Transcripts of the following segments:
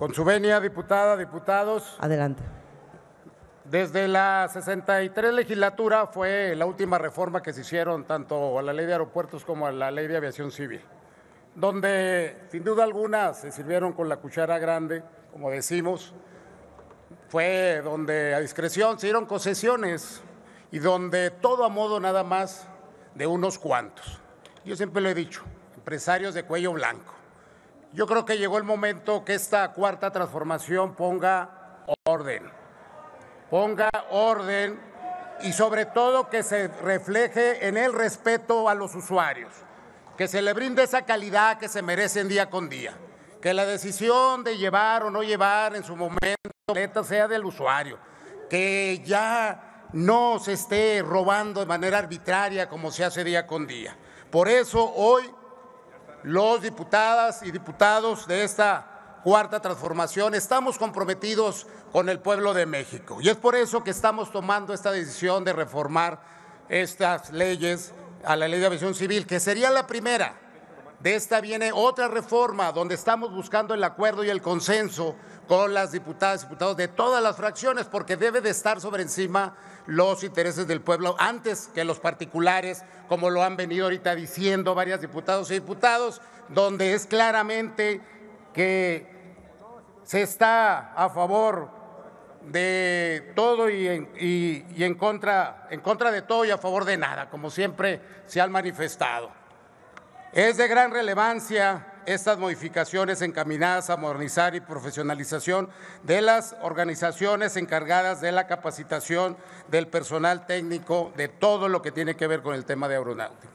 Con su venia, diputada, diputados. Adelante. Desde la 63 legislatura fue la última reforma que se hicieron tanto a la ley de aeropuertos como a la ley de aviación civil, donde sin duda alguna se sirvieron con la cuchara grande, como decimos, fue donde a discreción se dieron concesiones y donde todo a modo nada más de unos cuantos. Yo siempre lo he dicho, empresarios de cuello blanco yo creo que llegó el momento que esta cuarta transformación ponga orden, ponga orden y sobre todo que se refleje en el respeto a los usuarios, que se le brinde esa calidad que se merecen día con día, que la decisión de llevar o no llevar en su momento sea del usuario, que ya no se esté robando de manera arbitraria como se hace día con día. Por eso hoy los diputadas y diputados de esta cuarta transformación estamos comprometidos con el pueblo de México. Y es por eso que estamos tomando esta decisión de reformar estas leyes a la ley de aviación civil, que sería la primera de esta viene otra reforma donde estamos buscando el acuerdo y el consenso con las diputadas y diputados de todas las fracciones, porque debe de estar sobre encima los intereses del pueblo antes que los particulares, como lo han venido ahorita diciendo varias diputados y diputados, donde es claramente que se está a favor de todo y, en, contra, en contra de todo y a favor de nada, como siempre se han manifestado. Es de gran relevancia estas modificaciones encaminadas a modernizar y profesionalización de las organizaciones encargadas de la capacitación del personal técnico de todo lo que tiene que ver con el tema de aeronáutica.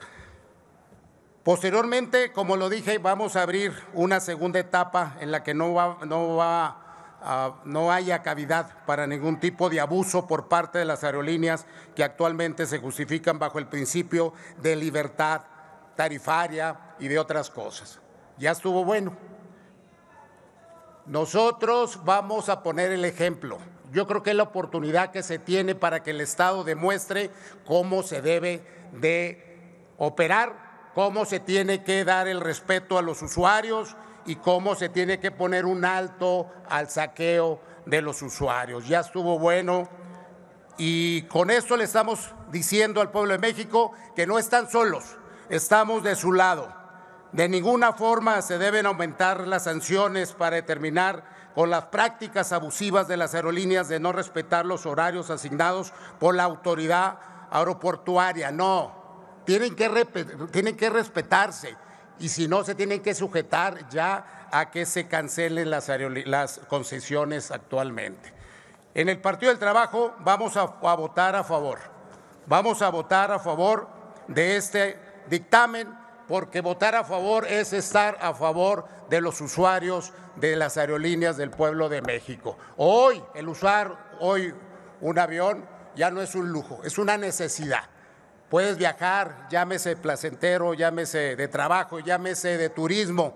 Posteriormente, como lo dije, vamos a abrir una segunda etapa en la que no no haya cavidad para ningún tipo de abuso por parte de las aerolíneas que actualmente se justifican bajo el principio de libertad tarifaria y de otras cosas. Ya estuvo bueno. Nosotros vamos a poner el ejemplo. Yo creo que es la oportunidad que se tiene para que el Estado demuestre cómo se debe de operar, cómo se tiene que dar el respeto a los usuarios y cómo se tiene que poner un alto al saqueo de los usuarios. Ya estuvo bueno y con esto le estamos diciendo al pueblo de México que no están solos, estamos de su lado. De ninguna forma se deben aumentar las sanciones para terminar con las prácticas abusivas de las aerolíneas de no respetar los horarios asignados por la autoridad aeroportuaria. No, tienen que, respetarse y si no, se tienen que sujetar ya a que se cancelen las, concesiones actualmente. En el Partido del Trabajo vamos a votar a favor. Vamos a votar a favor de este dictamen, porque votar a favor es estar a favor de los usuarios de las aerolíneas del pueblo de México. Hoy, el usar hoy un avión ya no es un lujo, es una necesidad. Puedes viajar, llámese placentero, llámese de trabajo, llámese de turismo,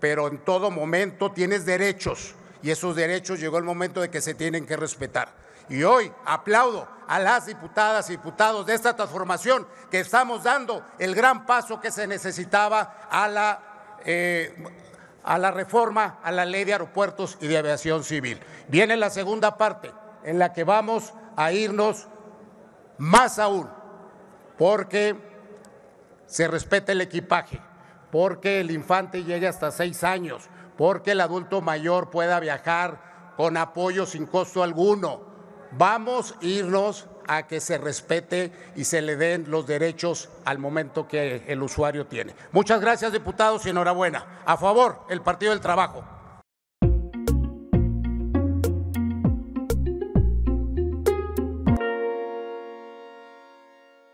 pero en todo momento tienes derechos y esos derechos llegó el momento de que se tienen que respetar. Y hoy aplaudo a las diputadas y diputados de esta transformación que estamos dando el gran paso que se necesitaba a la, eh, a la reforma a la ley de aeropuertos y de aviación civil. Viene la segunda parte en la que vamos a irnos más aún, porque se respete el equipaje, porque el infante llegue hasta seis años, porque el adulto mayor pueda viajar con apoyo sin costo alguno, vamos a irnos a que se respete y se le den los derechos al momento que el usuario tiene. Muchas gracias, diputados, y enhorabuena. A favor, el Partido del Trabajo.